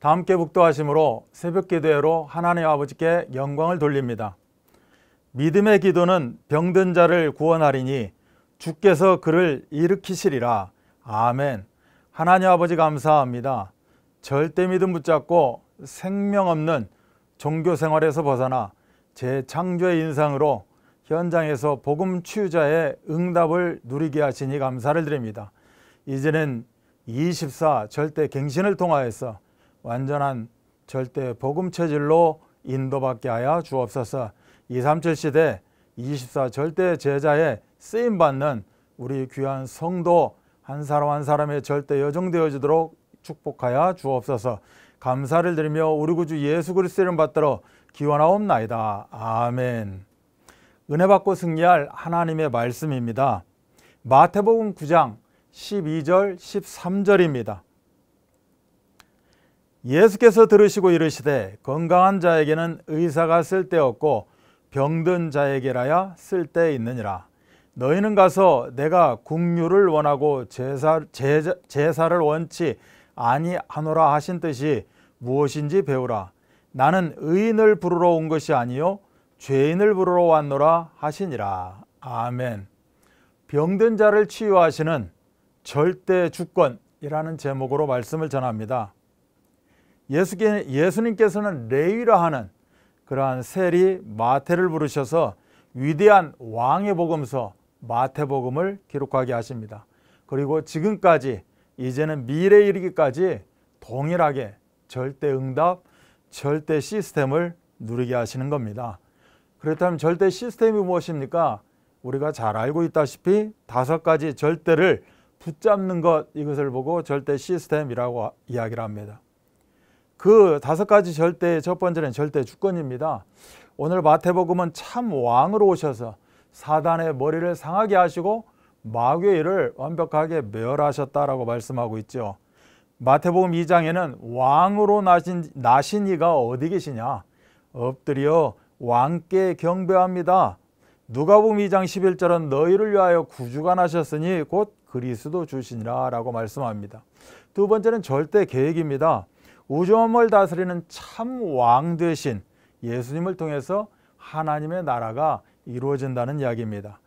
다함께 북도하심으로 새벽 기도회로 하나님 아버지께 영광을 돌립니다. 믿음의 기도는 병든 자를 구원하리니 주께서 그를 일으키시리라. 아멘. 하나님 아버지 감사합니다. 절대 믿음 붙잡고 생명 없는 종교 생활에서 벗어나 재창조의 인상으로 현장에서 복음 치유자의 응답을 누리게 하시니 감사를 드립니다. 이제는 24 절대 갱신을 통하여서 완전한 절대 복음 체질로 인도받게 하여 주옵소서. 237 시대 24 절대 제자에 쓰임 받는 우리 귀한 성도 한 사람 한 사람의 절대 여정되어지도록 축복하여 주옵소서. 감사를 드리며 우리 구주 예수 그리스도 이름 받들어 기원하옵나이다. 아멘. 은혜 받고 승리할 하나님의 말씀입니다. 마태복음 9장 12절 13절입니다. 예수께서 들으시고 이르시되 건강한 자에게는 의사가 쓸데없고 병든 자에게라야 쓸데 있느니라 너희는 가서 내가 국류를 원하고 제사, 제 제사를 원치 아니하노라 하신 뜻이 무엇인지 배우라 나는 의인을 부르러 온 것이 아니요 죄인을 부르러 왔노라 하시니라 아멘 병든 자를 치유하시는 절대 주권이라는 제목으로 말씀을 전합니다 예수, 님께서는 레위라 하는 그러한 세리 마태를 부르셔서 위대한 왕의 복음서 마태복음을 기록하게 하십니다. 그리고 지금까지 이제는 미래에 이르기까지 동일하게 절대 응답, 절대 시스템을 누리게 하시는 겁니다. 그렇다면 절대 시스템이 무엇입니까? 우리가 잘 알고 있다시피 다섯 가지 절대를 붙잡는 것 이것을 보고 절대 시스템이라고 이야기를 합니다. 그 다섯 가지 절대의 첫 번째는 절대 주권입니다. 오늘 마태복음은 참 왕으로 오셔서 사단의 머리를 상하게 하시고 마귀의 완벽하게 멸하셨다라고 말씀하고 있죠. 마태복음 2장에는 왕으로 나신, 나신 이가 어디 계시냐? 엎드려 왕께 경배합니다. 누가복음 2장 11절은 너희를 위하여 구주가 나셨으니 곧 그리스도 주시니라 라고 말씀합니다. 두 번째는 절대 계획입니다. 우주원을 다스리는 참 왕 대신 예수님을 통해서 하나님의 나라가 이루어진다는 이야기입니다.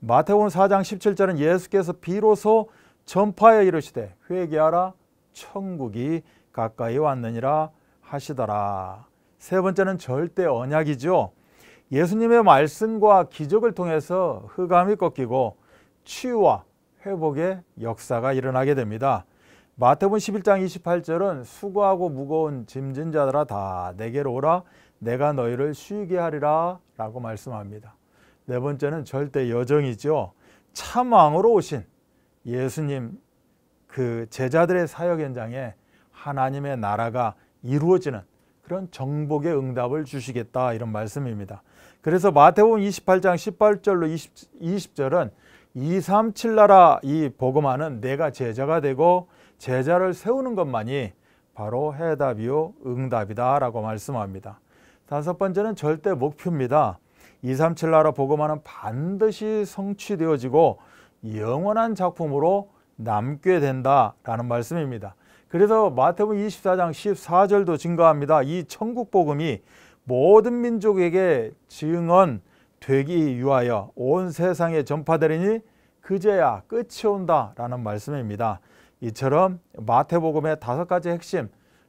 마태복음 4장 17절은 예수께서 비로소 전파에 이르시되 회개하라 천국이 가까이 왔느니라 하시더라. 세 번째는 절대 언약이죠. 예수님의 말씀과 기적을 통해서 흑암이 꺾이고 치유와 회복의 역사가 일어나게 됩니다. 마태복음 11장 28절은 수고하고 무거운 짐진 자들아 다 내게로 오라 내가 너희를 쉬게 하리라 라고 말씀합니다. 네 번째는 절대 여정이죠. 참왕으로 오신 예수님 그 제자들의 사역 현장에 하나님의 나라가 이루어지는 그런 정복의 응답을 주시겠다 이런 말씀입니다. 그래서 마태복음 28장 18절로 20, 20절은 2, 3, 7나라 이 복음하는 내가 제자가 되고 제자를 세우는 것만이 바로 해답이요 응답이다라고 말씀합니다. 다섯 번째는 절대 목표입니다. 237 나라 복음화는 반드시 성취되어지고 영원한 작품으로 남게 된다라는 말씀입니다. 그래서 마태복음 24장 14절도 증가합니다이 천국 복음이 모든 민족에게 증언되기 위하여 온 세상에 전파되리니 그제야 끝이 온다라는 말씀입니다. 이처럼 마태복음의 다섯 가지 핵심,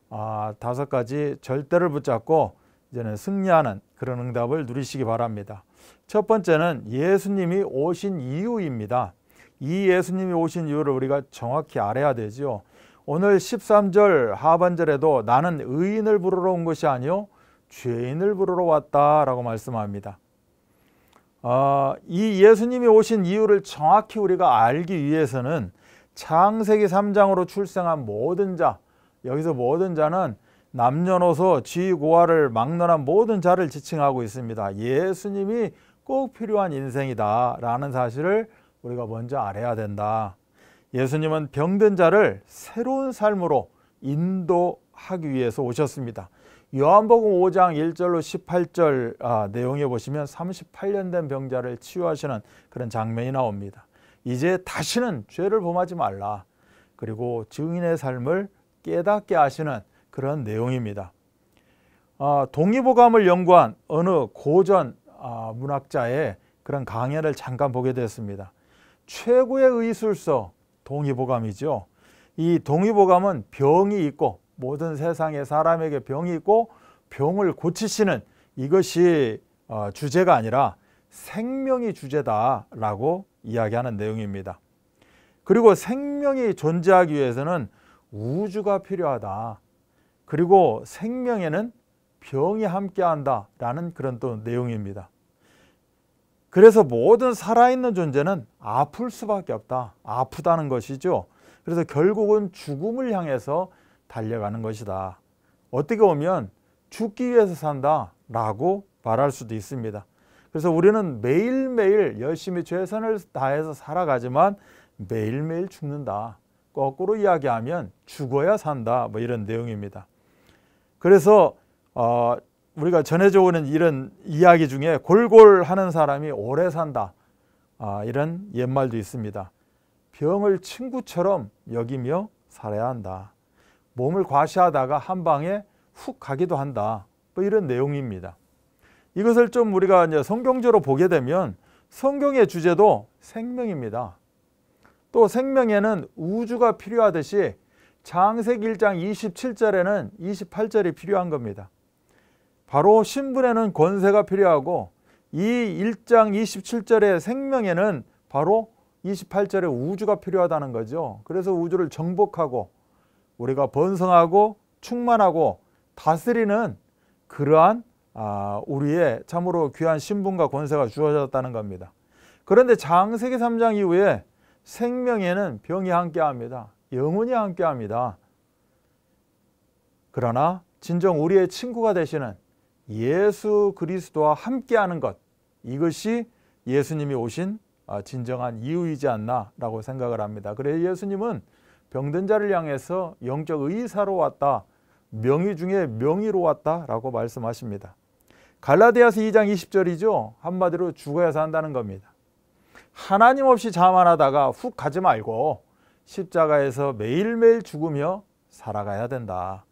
아, 다섯 가지 절대를 붙잡고 이제는 승리하는 그런 응답을 누리시기 바랍니다. 첫 번째는 예수님이 오신 이유입니다. 이 예수님이 오신 이유를 우리가 정확히 알아야 되지요. 오늘 13절 하반절에도 나는 의인을 부르러 온 것이 아니오 죄인을 부르러 왔다라고 말씀합니다. 어, 이 예수님이 오신 이유를 정확히 우리가 알기 위해서는 창세기 3장으로 출생한 모든 자 여기서 모든 자는 남녀노소 지고아를 막론한 모든 자를 지칭하고 있습니다. 예수님이 꼭 필요한 인생이다 라는 사실을 우리가 먼저 알아야 된다. 예수님은 병든 자를 새로운 삶으로 인도하기 위해서 오셨습니다. 요한복음 5장 1절로 18절 아, 내용에 보시면 38년 된 병자를 치유하시는 그런 장면이 나옵니다. 이제 다시는 죄를 범하지 말라. 그리고 증인의 삶을 깨닫게 하시는 그런 내용입니다. 아, 동의보감을 연구한 어느 고전 아, 문학자의 그런 강연을 잠깐 보게 됐습니다. 최고의 의술서 동의보감이죠. 이 동의보감은 병이 있고 모든 세상의 사람에게 병이 있고 병을 고치시는 이것이 어, 주제가 아니라 생명이 주제다라고 이야기하는 내용입니다. 그리고 생명이 존재하기 위해서는 우주가 필요하다. 그리고 생명에는 병이 함께한다 라는 그런 또 내용입니다. 그래서 모든 살아있는 존재는 아플 수밖에 없다. 아프다는 것이죠. 그래서 결국은 죽음을 향해서 달려가는 것이다. 어떻게 보면 죽기 위해서 산다 라고 말할 수도 있습니다. 그래서 우리는 매일매일 열심히 최선을 다해서 살아가지만 매일매일 죽는다. 거꾸로 이야기하면 죽어야 산다. 뭐 이런 내용입니다. 그래서 어, 우리가 전해져 오는 이런 이야기 중에 골골 하는 사람이 오래 산다. 아, 이런 옛말도 있습니다. 병을 친구처럼 여기며 살아야 한다. 몸을 과시하다가 한 방에 훅 가기도 한다. 뭐 이런 내용입니다. 이것을 좀 우리가 이제 성경적으로 보게 되면 성경의 주제도 생명입니다. 또 생명에는 우주가 필요하듯이 장세기 1장 27절에는 28절이 필요한 겁니다. 바로 신분에는 권세가 필요하고 이 1장 27절의 생명에는 바로 28절의 우주가 필요하다는 거죠. 그래서 우주를 정복하고 우리가 번성하고 충만하고 다스리는 그러한 아, 우리의 참으로 귀한 신분과 권세가 주어졌다는 겁니다. 그런데 장세기 3장 이후에 생명에는 병이 함께합니다. 영혼이 함께합니다. 그러나 진정 우리의 친구가 되시는 예수 그리스도와 함께하는 것 이것이 예수님이 오신 아, 진정한 이유이지 않나라고 생각을 합니다. 그래서 예수님은 병든 자를 향해서 영적 의사로 왔다. 명의 중에 명의로 왔다라고 말씀하십니다. 갈라디아서 2장 20절이죠. 한마디로 죽어야 산다는 겁니다. 하나님 없이 자만하다가 훅 가지 말고 십자가에서 매일매일 죽으며 살아가야 된다.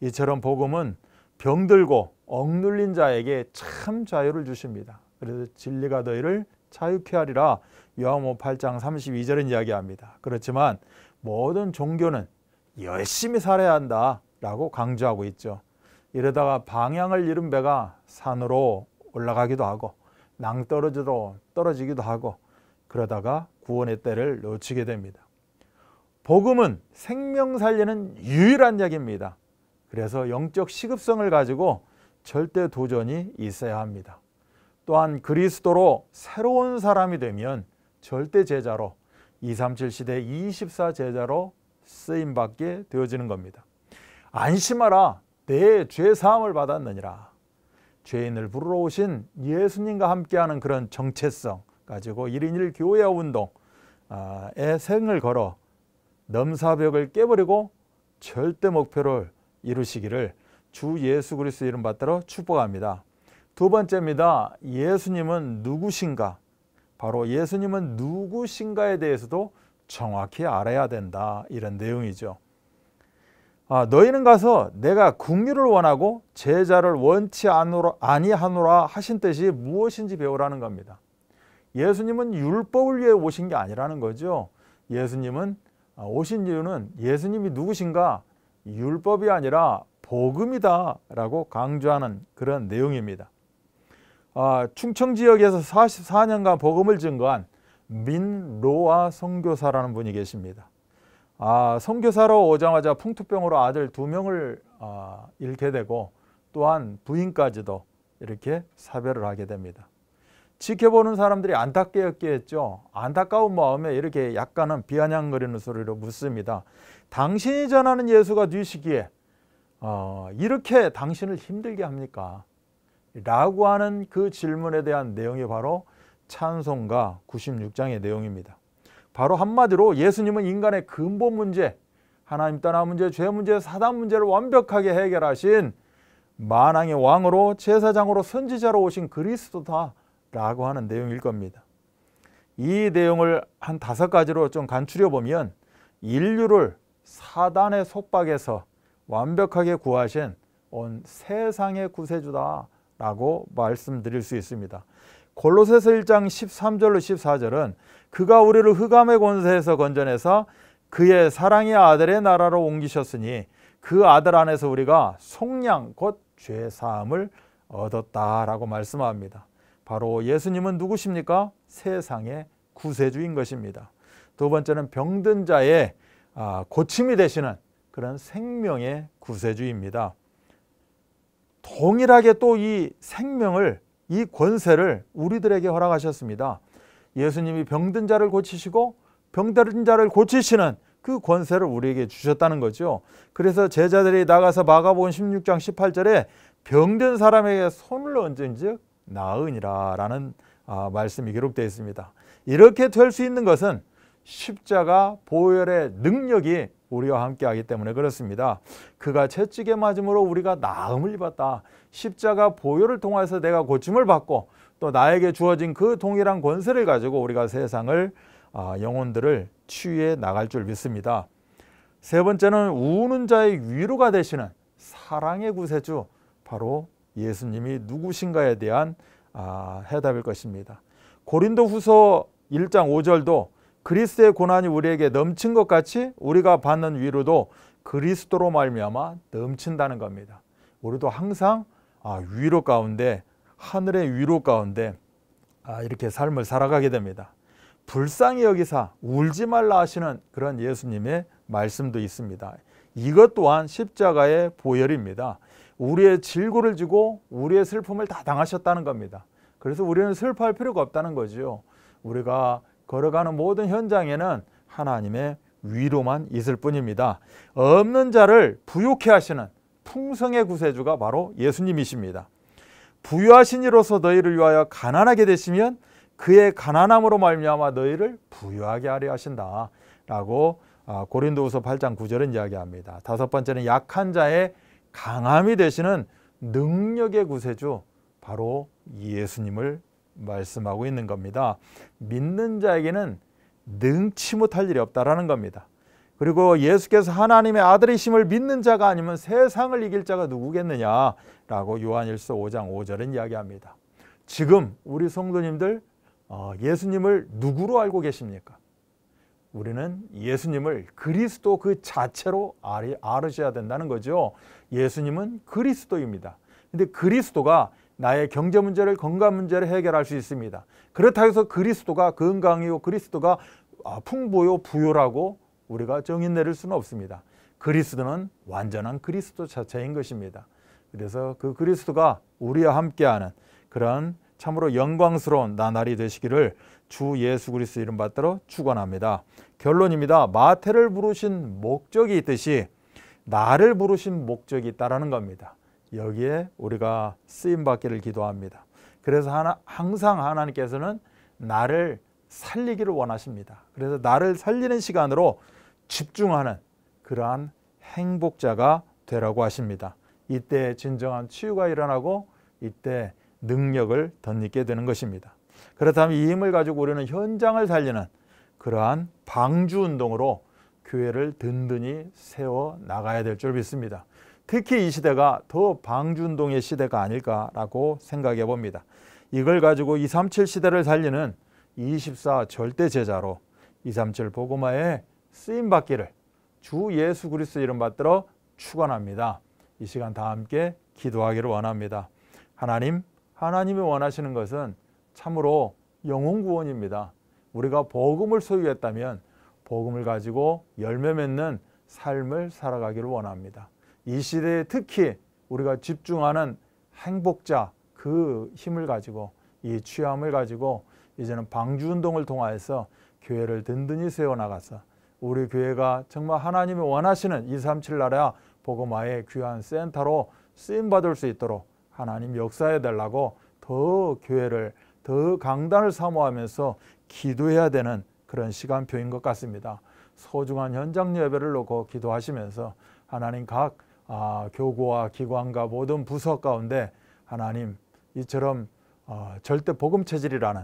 이처럼 복음은 병들고 억눌린 자에게 참 자유를 주십니다. 그래서 진리가 너희를 자유케 하리라 요한복 8장 32절은 이야기합니다. 그렇지만 모든 종교는 열심히 살아야 한다라고 강조하고 있죠. 이러다가 방향을 잃은 배가 산으로 올라가기도 하고 낭떠러지로 떨어지기도 하고 그러다가 구원의 때를 놓치게 됩니다. 복음은 생명 살리는 유일한 약입니다. 그래서 영적 시급성을 가지고 절대 도전이 있어야 합니다. 또한 그리스도로 새로운 사람이 되면 절대 제자로 237 시대 24 제자로 쓰임 받게 되어지는 겁니다. 안심하라 내 죄사함을 받았느니라. 죄인을 부르러 오신 예수님과 함께하는 그런 정체성 가지고 1인 1 교회 운동에 아, 생을 걸어 넘사벽을 깨버리고 절대 목표를 이루시기를 주 예수 그리스 이름 받들어 축복합니다. 두 번째입니다. 예수님은 누구신가? 바로 예수님은 누구신가에 대해서도 정확히 알아야 된다. 이런 내용이죠. 아, 너희는 가서 내가 국류를 원하고 제자를 원치 않으라 아니하노라 하신 뜻이 무엇인지 배우라는 겁니다. 예수님은 율법을 위해 오신 게 아니라는 거죠. 예수님은 아, 오신 이유는 예수님이 누구신가 율법이 아니라 복음이다 라고 강조하는 그런 내용입니다. 아, 충청 지역에서 44년간 복음을 증거한 민로아 선교사라는 분이 계십니다. 아, 성교사로 오자마자 풍투병으로 아들 두 명을 아, 잃게 되고 또한 부인까지도 이렇게 사별을 하게 됩니다. 지켜보는 사람들이 안타깝게 했죠 안타까운 마음에 이렇게 약간은 비아냥거리는 소리로 묻습니다. 당신이 전하는 예수가 되시기에 어, 이렇게 당신을 힘들게 합니까? 라고 하는 그 질문에 대한 내용이 바로 찬송가 96장의 내용입니다. 바로 한마디로 예수님은 인간의 근본 문제, 하나님 떠나 문제, 죄 문제, 사단 문제를 완벽하게 해결하신 만왕의 왕으로 제사장으로 선지자로 오신 그리스도다라고 하는 내용일 겁니다. 이 내용을 한 다섯 가지로 좀 간추려 보면 인류를 사단의 속박에서 완벽하게 구하신 온 세상의 구세주다라고 말씀드릴 수 있습니다. 골로새서 1장 13절로 14절은 그가 우리를 흑암의 권세에서 건져내서 그의 사랑의 아들의 나라로 옮기셨으니 그 아들 안에서 우리가 속량 곧죄 사함을 얻었다라고 말씀합니다. 바로 예수님은 누구십니까? 세상의 구세주인 것입니다. 두 번째는 병든 자의 아, 고침이 되시는 그런 생명의 구세주입니다. 동일하게 또 이 생명을 이 권세를 우리들에게 허락하셨습니다. 예수님이 병든 자를 고치시고 병든 자를 고치시는 그 권세를 우리에게 주셨다는 거죠. 그래서 제자들이 나가서 마가복음 16장 18절에 병든 사람에게 손을 얹은즉 나으니라라는 아, 말씀이 기록되어 있습니다. 이렇게 될 수 있는 것은 십자가 보혈의 능력이 우리와 함께하기 때문에 그렇습니다. 그가 채찍에 맞음으로 우리가 나음을 입었다. 십자가 보혈을 통해서 내가 고침을 받고 또 나에게 주어진 그 동일한 권세를 가지고 우리가 세상을 아, 영혼들을 치유해 나갈 줄 믿습니다. 세 번째는 우는 자의 위로가 되시는 사랑의 구세주 바로 예수님이 누구신가에 대한 아, 해답일 것입니다. 고린도 후서 1장 5절도 그리스의 고난이 우리에게 넘친 것 같이 우리가 받는 위로도 그리스도로 말미암아 넘친다는 겁니다. 우리도 항상 아, 위로 가운데 하늘의 위로 가운데 아, 이렇게 삶을 살아가게 됩니다. 불쌍히 여기사 울지 말라 하시는 그런 예수님의 말씀도 있습니다. 이것 또한 십자가의 보혈입니다. 우리의 질고를 지고 우리의 슬픔을 다 당하셨다는 겁니다. 그래서 우리는 슬퍼할 필요가 없다는 거지요. 우리가 걸어가는 모든 현장에는 하나님의 위로만 있을 뿐입니다. 없는 자를 부욕해 하시는 풍성의 구세주가 바로 예수님이십니다. 부유하신 이로서 너희를 위하여 가난하게 되시면 그의 가난함으로 말미암아 너희를 부유하게 하려 하신다. 라고 아, 고린도후서 8장 9절은 이야기합니다. 다섯 번째는 약한 자의 강함이 되시는 능력의 구세주 바로 예수님을 말씀하고 있는 겁니다. 믿는 자에게는 능치 못할 일이 없다라는 겁니다. 그리고 예수께서 하나님의 아들이심을 믿는 자가 아니면 세상을 이길 자가 누구겠느냐? 라고 요한일서 5장 5절은 이야기합니다. 지금 우리 성도님들 어, 예수님을 누구로 알고 계십니까? 우리는 예수님을 그리스도 그 자체로 알으셔야 된다는 거죠. 예수님은 그리스도입니다. 근데 그리스도가 나의 경제 문제를 건강 문제를 해결할 수 있습니다. 그렇다 해서 그리스도가 건강이요 그리스도가 아, 풍부요 부요라고 우리가 정인 내릴 수는 없습니다. 그리스도는 완전한 그리스도 자체인 것입니다. 그래서 그 그리스도가 우리와 함께하는 그런 참으로 영광스러운 나날이 되시기를 주 예수 그리스도 이름 받들어 축원합니다. 결론입니다. 마태를 부르신 목적이 있듯이 나를 부르신 목적이 있다라는 겁니다. 여기에 우리가 쓰임 받기를 기도합니다. 그래서 하나, 항상 하나님께서는 나를 살리기를 원하십니다. 그래서 나를 살리는 시간으로 집중하는 그러한 행복자가 되라고 하십니다. 이때 진정한 치유가 일어나고 이때 능력을 덧입게 되는 것입니다. 그렇다면 이 힘을 가지고 우리는 현장을 살리는 그러한 방주 운동으로 교회를 든든히 세워 나가야 될 줄 믿습니다. 특히 이 시대가 더 방주 운동의 시대가 아닐까라고 생각해 봅니다. 이걸 가지고 237 시대를 살리는 24 절대 제자로 237 보고마에 쓰임 받기를 주 예수 그리스도 이름 받들어 축원합니다. 이 시간 다 함께 기도하기를 원합니다. 하나님, 하나님이 원하시는 것은 참으로 영혼 구원입니다. 우리가 복음을 소유했다면 복음을 가지고 열매 맺는 삶을 살아가기를 원합니다. 이 시대에 특히 우리가 집중하는 행복자 그 힘을 가지고 이 취함을 가지고 이제는 방주 운동을 통하여서 교회를 든든히 세워 나가서 우리 교회가 정말 하나님이 원하시는 237 나라 복음화의 귀한 센터로 쓰임 받을 수 있도록 하나님 역사해 달라고 더 교회를 더 강단을 사모하면서 기도해야 되는 그런 시간표인 것 같습니다. 소중한 현장 예배를 놓고 기도하시면서 하나님 각 아, 교구와 기관과 모든 부서 가운데 하나님 이처럼 어, 절대 복음 체질이라는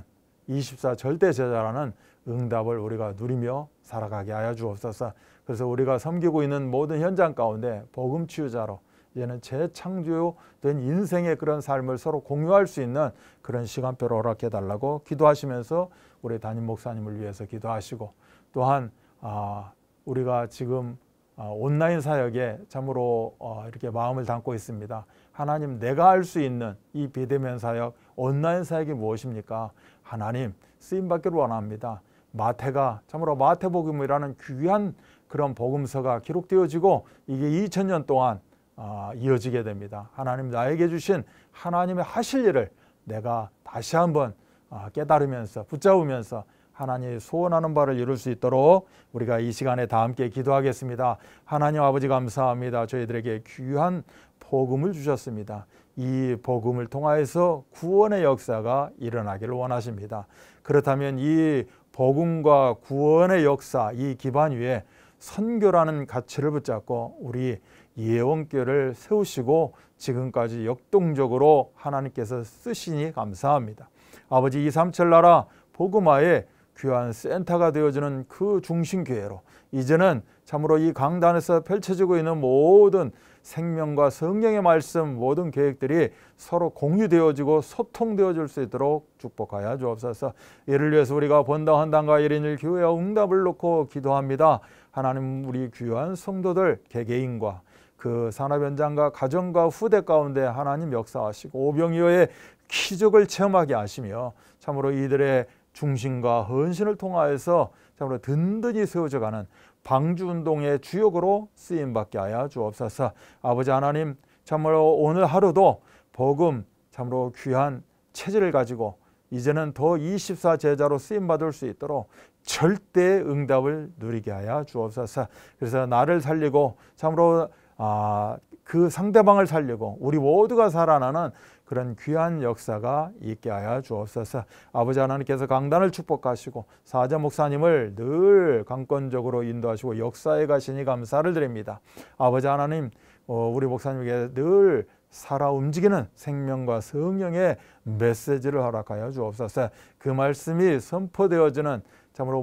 24 절대 제자라는 응답을 우리가 누리며 살아가게 하여 주옵소서. 그래서 우리가 섬기고 있는 모든 현장 가운데 복음 치유자로 이제는 재창조된 인생의 그런 삶을 서로 공유할 수 있는 그런 시간표를 허락해 달라고 기도하시면서 우리 담임 목사님을 위해서 기도하시고 또한 아, 우리가 지금 아, 온라인 사역에 참으로 어, 이렇게 마음을 담고 있습니다. 하나님 내가 할 수 있는 이 비대면 사역 온라인 사역이 무엇입니까? 하나님 쓰임 받기를 원합니다. 마태가 참으로 마태복음이라는 귀한 그런 복음서가 기록되어지고 이게 2000년 동안 아, 이어지게 됩니다. 하나님 나에게 주신 하나님의 하실 일을 내가 다시 한번 아, 깨달으면서 붙잡으면서 하나님의 소원하는 바를 이룰 수 있도록 우리가 이 시간에 다 함께 기도하겠습니다. 하나님 아버지 감사합니다. 저희들에게 귀한 복음을 주셨습니다. 이 복음을 통하여서 구원의 역사가 일어나기를 원하십니다. 그렇다면 이 복음과 구원의 역사 이 기반 위에 선교라는 가치를 붙잡고 우리 예원교를 세우시고 지금까지 역동적으로 하나님께서 쓰시니 감사합니다. 아버지 이삼철 나라 복음화의 귀한 센터가 되어주는 그 중심교회로 이제는 참으로 이 강단에서 펼쳐지고 있는 모든 생명과 성령의 말씀 모든 계획들이 서로 공유되어지고 소통되어질 수 있도록 축복하여 주옵소서. 이를 위해서 우리가 본당 한당과 1인일 교회에 응답을 놓고 기도합니다. 하나님 우리 귀한 성도들 개개인과 그 산업 현장과 가정과 후대 가운데 하나님 역사하시고 오병이어의 기적을 체험하게 하시며 참으로 이들의 중심과 헌신을 통하여서 참으로 든든히 세워져가는 방주운동의 주역으로 쓰임받게 하여 주옵소서 아버지 하나님 참으로 오늘 하루도 복음 참으로 귀한 체질을 가지고 이제는 더 24제자로 쓰임받을 수 있도록 절대 응답을 누리게 하여 주옵소서 그래서 나를 살리고 참으로 아, 그 상대방을 살리고 우리 모두가 살아나는 그런 귀한 역사가 있게 하여 주옵소서. 아버지 하나님께서 강단을 축복하시고 사자 목사님을 늘 강권적으로 인도하시고 역사에 가시니 감사를 드립니다. 아버지 하나님 어, 우리 목사님에게 늘 살아 움직이는 생명과 성령의 메시지를 허락하여 주옵소서. 그 말씀이 선포되어지는 참으로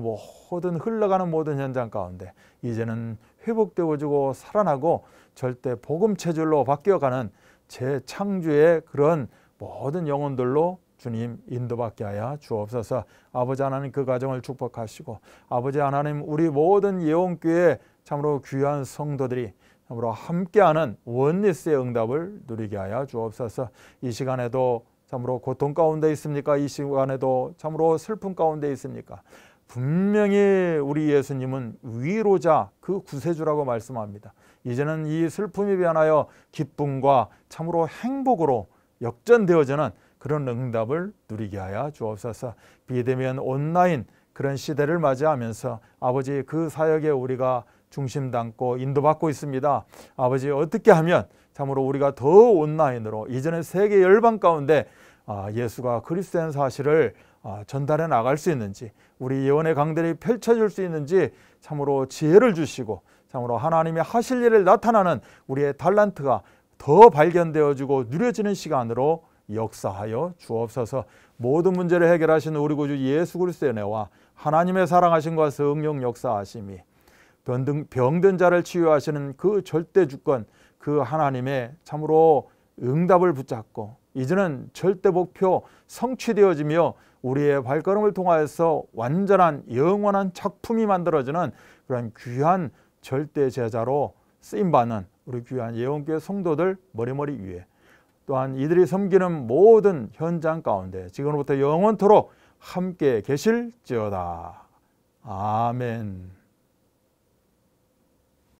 모든 흘러가는 모든 현장 가운데 이제는 회복되어지고 살아나고 절대 복음 체질로 바뀌어가는 재창조의 그런 모든 영혼들로 주님 인도받게 하여 주옵소서 아버지 하나님 그 가정을 축복하시고 아버지 하나님 우리 모든 예원교회 참으로 귀한 성도들이 참으로 함께하는 원리스의 응답을 누리게 하여 주옵소서 이 시간에도 참으로 고통 가운데 있습니까? 이 시간에도 참으로 슬픔 가운데 있습니까? 분명히 우리 예수님은 위로자 그 구세주라고 말씀합니다. 이제는 이 슬픔이 변하여 기쁨과 참으로 행복으로 역전되어지는 그런 응답을 누리게 하여 주옵소서. 비대면 온라인 그런 시대를 맞이하면서 아버지 그 사역에 우리가 중심 담고 인도받고 있습니다. 아버지 어떻게 하면 참으로 우리가 더 온라인으로 이전에 세계 열방 가운데 아, 예수가 그리스도인 사실을 아, 전달해 나갈 수 있는지 우리 예언의 강대이 펼쳐질 수 있는지 참으로 지혜를 주시고 참으로 하나님의 하실 일을 나타나는 우리의 달란트가 더 발견되어지고 누려지는 시간으로 역사하여 주옵소서 모든 문제를 해결하시 우리 구주 예수 그리스도의 은와 하나님의 사랑하심과 성령 역사하심이 병든, 병든 자를 치유하시는 그 절대 주권 그 하나님의 참으로 응답을 붙잡고 이제는 절대 목표 성취되어지며 우리의 발걸음을 통하여서 완전한 영원한 작품이 만들어지는 그런 귀한 절대 제자로 쓰임받는 우리 귀한 예원교회 성도들 머리머리 위에 또한 이들이 섬기는 모든 현장 가운데 지금부터 영원토록 함께 계실지어다. 아멘.